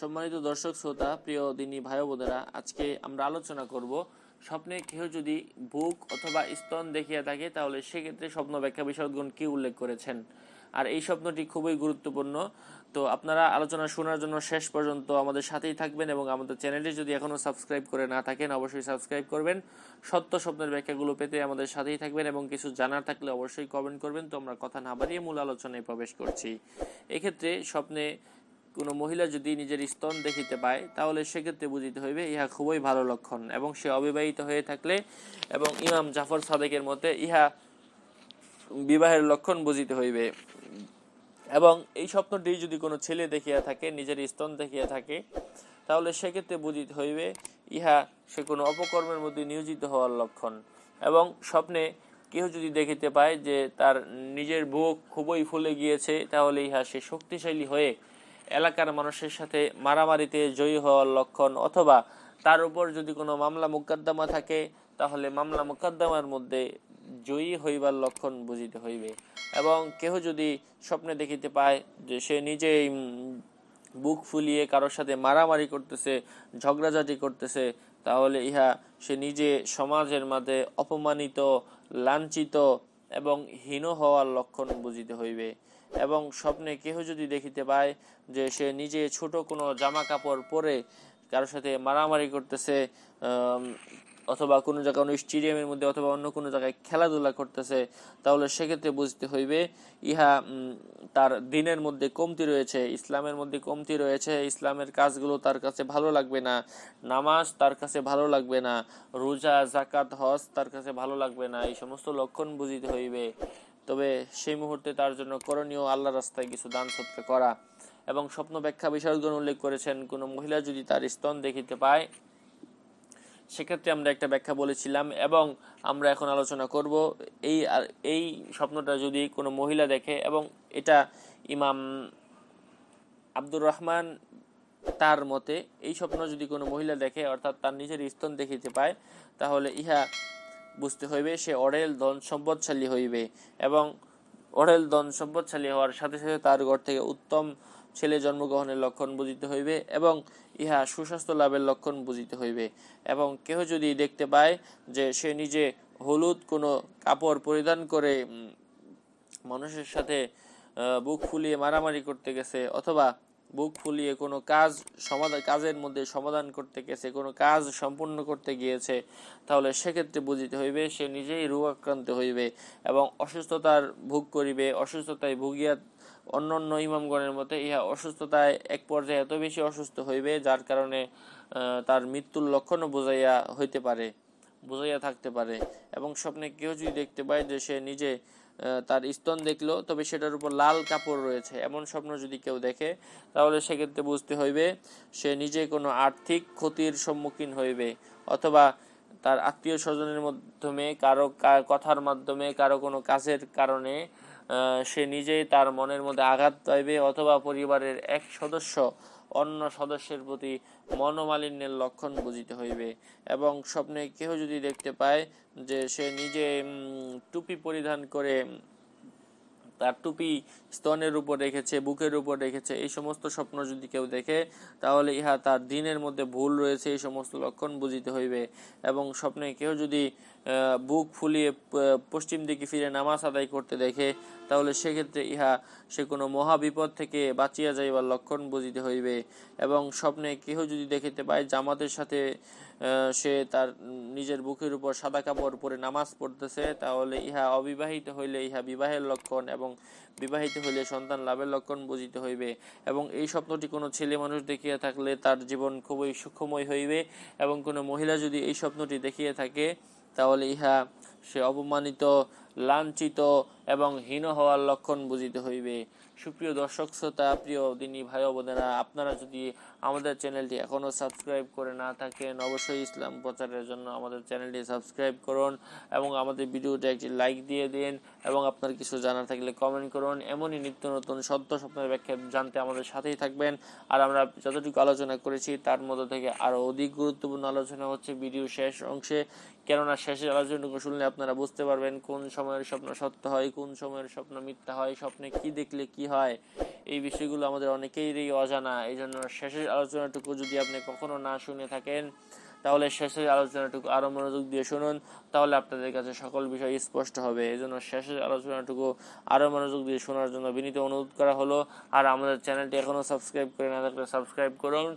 সম্মানিত দর্শক শ্রোতা প্রিয় দিনী ভাই বোনেরা আজকে আমরা আলোচনা করব স্বপ্নে কেউ যদি বুক অথবা স্তন দেখিয়া থাকে তাহলে সেক্ষেত্রে স্বপ্ন ব্যাখ্যা বিষয়গণ কি উল্লেখ করেছেন আর এই স্বপ্নটি খুবই গুরুত্বপূর্ণ তো আপনারা আলোচনা শোনার জন্য শেষ পর্যন্ত আমাদের সাথেই থাকবেন এবং আমাদের চ্যানেলটি যদি এখনও সাবস্ক্রাইব করে না থাকেন অবশ্যই সাবস্ক্রাইব করবেন সত্য স্বপ্নের ব্যাখ্যাগুলো পেতে আমাদের সাথেই থাকবেন এবং কিছু জানার থাকলে অবশ্যই কমেন্ট করবেন তো আমরা কথা না বাড়িয়ে মূল আলোচনায় প্রবেশ করছি এক্ষেত্রে স্বপ্নে কোনো মহিলা যদি নিজের স্তন দেখিতে পায় তাহলে সেক্ষেত্রে বুঝিতে হইবে ইহা খুবই ভালো লক্ষণ এবং সে অবিবাহিত হয়ে থাকলে এবং ইমাম জাফর সাদেকের মতে ইহা বিবাহের লক্ষণ বুঝিতে হইবে এবং এই স্বপ্নটি যদি কোনো ছেলে দেখিয়া থাকে নিজের স্তন দেখিয়া থাকে তাহলে সেক্ষেত্রে বুঝিতে হইবে ইহা সে কোনো অপকর্মের মধ্যে নিয়োজিত হওয়ার লক্ষণ এবং স্বপ্নে কেউ যদি দেখিতে পায় যে তার নিজের বুক খুবই ফুলে গিয়েছে তাহলে ইহা সে শক্তিশালী হয়ে এলাকার মানুষের সাথে মারামারিতে জয়ী হওয়ার লক্ষণ অথবা তার উপর যদি কোনো মামলা মোকদ্দমা থাকে তাহলে মামলা মোকদ্দমার মধ্যে জয়ী হইবার লক্ষণ বুঝিতে হইবে এবং কেহ যদি স্বপ্নে দেখিতে পায় যে সে নিজেই বুক ফুলিয়ে কারোর সাথে মারামারি করতেছে ঝগড়াঝাটি করতেছে তাহলে ইহা সে নিজে সমাজের মাঝে অপমানিত লাঞ্ছিত এবং হীন হওয়ার লক্ষণ বুঝিতে হইবে এবং স্বপ্নে কেহ যদি দেখিতে পায় যে সে নিজে ছোট কোনো জামা কাপড় পরে কারোর সাথে মারামারি করতেছে অথবা কোনো জায়গায় কোনো স্টেডিয়ামের মধ্যে অথবা অন্য কোনো জায়গায় খেলাধুলা করতেছে তাহলে সেক্ষেত্রে বুঝতে হইবে ইহা তার দিনের মধ্যে কমতি রয়েছে ইসলামের মধ্যে কমতি রয়েছে ইসলামের কাজগুলো তার কাছে ভালো লাগবে না নামাজ তার কাছে ভালো লাগবে না রোজা জাকাত হজ তার কাছে ভালো লাগবে না এই সমস্ত লক্ষণ বুঝিতে হইবে তবে সেই মুহূর্তে তার জন্য করণীয় আল্লাহ রাস্তায় কিছু দান সৎকা করা এবং স্বপ্ন ব্যাখ্যা বিশারদগণ উল্লেখ করেছেন কোনো মহিলা যদি তার স্তন দেখিতে পায় সেক্ষেত্রে আমরা একটা ব্যাখ্যা বলেছিলাম এবং আমরা এখন আলোচনা করব এই এই স্বপ্নটা যদি কোনো মহিলা দেখে এবং এটা ইমাম আব্দুর রহমান তার মতে এই স্বপ্ন যদি কোনো মহিলা দেখে অর্থাৎ তার নিজের স্তন দেখিতে পায় তাহলে ইহা বুঝতে হইবে সে অঢেল ধন সম্পদশালী হইবে এবং অঢেল ধন সম্পদশালী হওয়ার সাথে সাথে তার ঘর থেকে উত্তম ছেলে জন্মগ্রহণের লক্ষণ বুঝিতে হইবে এবং ইহা সুস্বাস্থ্য লাভের লক্ষণ বুঝিতে হইবে এবং কেহ যদি দেখতে পায় যে সে নিজে হলুদ কোনো কাপড় পরিধান করে মানুষের সাথে বুক ফুলিয়ে মারামারি করতে গেছে অথবা বুক ফুলিয়ে কোনো কাজ সমাধান কাজের মধ্যে সমাধান করতে গেছে কোনো কাজ সম্পূর্ণ করতে গিয়েছে তাহলে সেক্ষেত্রে বুঝিতে হইবে সে নিজেই রোগ আক্রান্ত হইবে এবং অসুস্থতার ভোগ করিবে অসুস্থতায় ভুগিয়া অন্য অন্য ইমামগণের মতে ইহা অসুস্থতায় এক পর্যায়ে এত বেশি অসুস্থ হইবে যার কারণে তার মৃত্যুর লক্ষণও বোঝাইয়া হইতে পারে বোঝাইয়া থাকতে পারে এবং স্বপ্নে কেউ যদি দেখতে পায় যে সে নিজে তার স্তন দেখলো তবে সেটার উপর লাল কাপড় রয়েছে এমন স্বপ্ন যদি কেউ দেখে তাহলে সেক্ষেত্রে বুঝতে হইবে সে নিজে কোনো আর্থিক ক্ষতির সম্মুখীন হইবে অথবা তার আত্মীয় স্বজনের মাধ্যমে কারো কথার মাধ্যমে কারো কোনো কাজের কারণে সে নিজেই তার মনের মধ্যে আঘাত পাইবে অথবা পরিবারের এক সদস্য অন্য সদস্যের প্রতি মনোমালিন্যের লক্ষণ বুঝিতে হইবে এবং স্বপ্নে কেহ যদি দেখতে পায় যে সে নিজে টুপি পরিধান করে তার টুপি স্তনের উপর রেখেছে বুকের উপর রেখেছে এই সমস্ত স্বপ্ন যদি কেউ দেখে তাহলে ইহা তার দিনের মধ্যে ভুল রয়েছে এই সমস্ত লক্ষণ বুঝিতে হইবে এবং স্বপ্নে কেউ যদি বুক ফুলিয়ে পশ্চিম দিকে ফিরে নামাজ আদায় করতে দেখে তাহলে সেক্ষেত্রে ইহা সে কোনো মহাবিপদ থেকে বাঁচিয়া যাইবার লক্ষণ বুঝিতে হইবে এবং স্বপ্নে কেউ যদি দেখিতে পায় জামাতের সাথে সে তার নিজের বুকের উপর সাদা কাপড় পরে নামাজ পড়তেছে তাহলে ইহা অবিবাহিত হইলে ইহা বিবাহের লক্ষণ এবং বিবাহিত হইলে সন্তান লাভের লক্ষণ বুঝিতে হইবে এবং এই স্বপ্নটি কোনো ছেলে মানুষ দেখিয়া থাকলে তার জীবন খুবই সুখময় হইবে এবং কোনো মহিলা যদি এই স্বপ্নটি দেখিয়ে থাকে তাহলে ইহা সে অপমানিত লাঞ্ছিত এবং হীন হওয়ার লক্ষণ বুঝিতে হইবে সুপ্রিয় দর্শক শ্রোতা প্রিয় দিনী ভাই বোনেরা আপনারা যদি আমাদের চ্যানেলটি এখনও সাবস্ক্রাইব করে না থাকেন অবশ্যই ইসলাম প্রচারের জন্য আমাদের চ্যানেলটি সাবস্ক্রাইব করুন এবং আমাদের ভিডিওটি একটি লাইক দিয়ে দিন এবং আপনার কিছু জানা থাকলে কমেন্ট করুন এমনই নিত্য নতুন সদ্য স্বপ্নের ব্যাখ্যা জানতে আমাদের সাথেই থাকবেন আর আমরা যতটুকু আলোচনা করেছি তার মধ্যে থেকে আরও অধিক গুরুত্বপূর্ণ আলোচনা হচ্ছে ভিডিও শেষ অংশে কেননা শেষের আলোচনাটুকু শুনলে আপনারা বুঝতে পারবেন কোন সময়ের স্বপ্ন সত্য হয় কোন সময়ের স্বপ্ন মিথ্যা হয় স্বপ্নে কি দেখলে কি কি হয় এই বিষয়গুলো আমাদের অনেকেরই অজানা এই জন্য শেষের আলোচনাটুকু যদি আপনি কখনো না শুনে থাকেন তাহলে শেষের আলোচনাটুকু আরো মনোযোগ দিয়ে শুনুন তাহলে আপনাদের কাছে সকল বিষয় স্পষ্ট হবে এই জন্য শেষের আলোচনাটুকু আরো মনোযোগ দিয়ে শোনার জন্য বিনীত অনুরোধ করা হলো আর আমাদের চ্যানেলটি এখনো সাবস্ক্রাইব করে না থাকলে সাবস্ক্রাইব করুন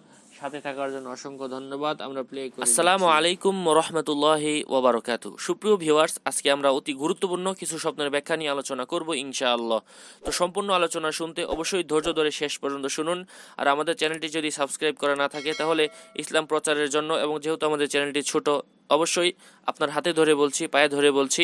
সাথে থাকার জন্য অসংখ্য ধন্যবাদ আমরা প্লে করি আসসালামু আলাইকুম রহমতুল্লাহি ওবারকাতু সুপ্রিয় ভিউয়ার্স আজকে আমরা অতি গুরুত্বপূর্ণ কিছু স্বপ্নের ব্যাখ্যা নিয়ে আলোচনা করব ইনশাআল্লাহ তো সম্পূর্ণ আলোচনা শুনতে অবশ্যই ধৈর্য ধরে শেষ পর্যন্ত শুনুন আর আমাদের চ্যানেলটি যদি সাবস্ক্রাইব করা না থাকে তাহলে ইসলাম প্রচারের জন্য এবং যেহেতু আমাদের চ্যানেলটি ছোট অবশ্যই আপনার হাতে ধরে বলছি পায়ে ধরে বলছি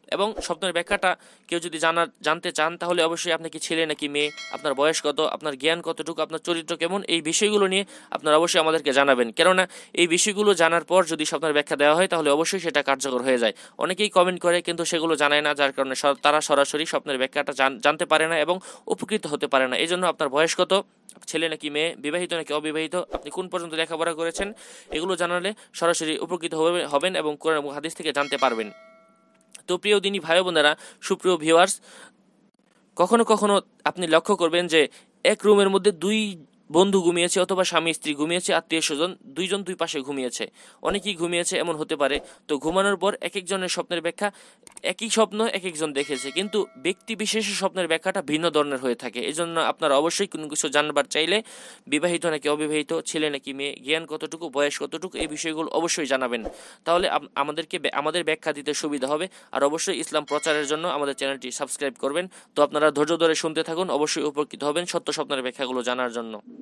এবং স্বপ্নের ব্যাখ্যাটা কেউ যদি জানার জানতে চান তাহলে অবশ্যই আপনি কি ছেলে নাকি মেয়ে আপনার বয়স কত আপনার জ্ঞান কতটুকু আপনার চরিত্র কেমন এই বিষয়গুলো নিয়ে আপনারা অবশ্যই আমাদেরকে জানাবেন কেননা এই বিষয়গুলো জানার পর যদি স্বপ্নের ব্যাখ্যা দেওয়া হয় তাহলে অবশ্যই সেটা কার্যকর হয়ে যায় অনেকেই কমেন্ট করে কিন্তু সেগুলো জানায় না যার কারণে তারা সরাসরি স্বপ্নের ব্যাখ্যাটা জানতে পারে না এবং উপকৃত হতে পারে না এই জন্য আপনার বয়স কত ছেলে নাকি মেয়ে বিবাহিত নাকি অবিবাহিত আপনি কোন পর্যন্ত লেখাপড়া করেছেন এগুলো জানালে সরাসরি উপকৃত হবেন এবং কোরআন হাদিস থেকে জানতে পারবেন তো প্রিয় দিনই ভাই বোনেরা সুপ্রিয় ভিওয়ার্স কখনো কখনো আপনি লক্ষ্য করবেন যে এক রুমের মধ্যে দুই বন্ধু ঘুমিয়েছে অথবা স্বামী স্ত্রী ঘুমিয়েছে আত্মীয় স্বজন দুইজন দুই পাশে ঘুমিয়েছে অনেকেই ঘুমিয়েছে এমন হতে পারে তো ঘুমানোর পর এক একজনের স্বপ্নের ব্যাখ্যা একই স্বপ্ন এক একজন দেখেছে কিন্তু ব্যক্তি বিশেষে স্বপ্নের ব্যাখ্যাটা ভিন্ন ধরনের হয়ে থাকে এই জন্য আপনারা অবশ্যই কোনো কিছু জানবার চাইলে বিবাহিত নাকি অবিবাহিত ছেলে নাকি মেয়ে জ্ঞান কতটুকু বয়স কতটুকু এই বিষয়গুলো অবশ্যই জানাবেন তাহলে আমাদেরকে আমাদের ব্যাখ্যা দিতে সুবিধা হবে আর অবশ্যই ইসলাম প্রচারের জন্য আমাদের চ্যানেলটি সাবস্ক্রাইব করবেন তো আপনারা ধৈর্য ধরে শুনতে থাকুন অবশ্যই উপকৃত হবেন সত্য স্বপ্নের ব্যাখ্যাগুলো জানার জন্য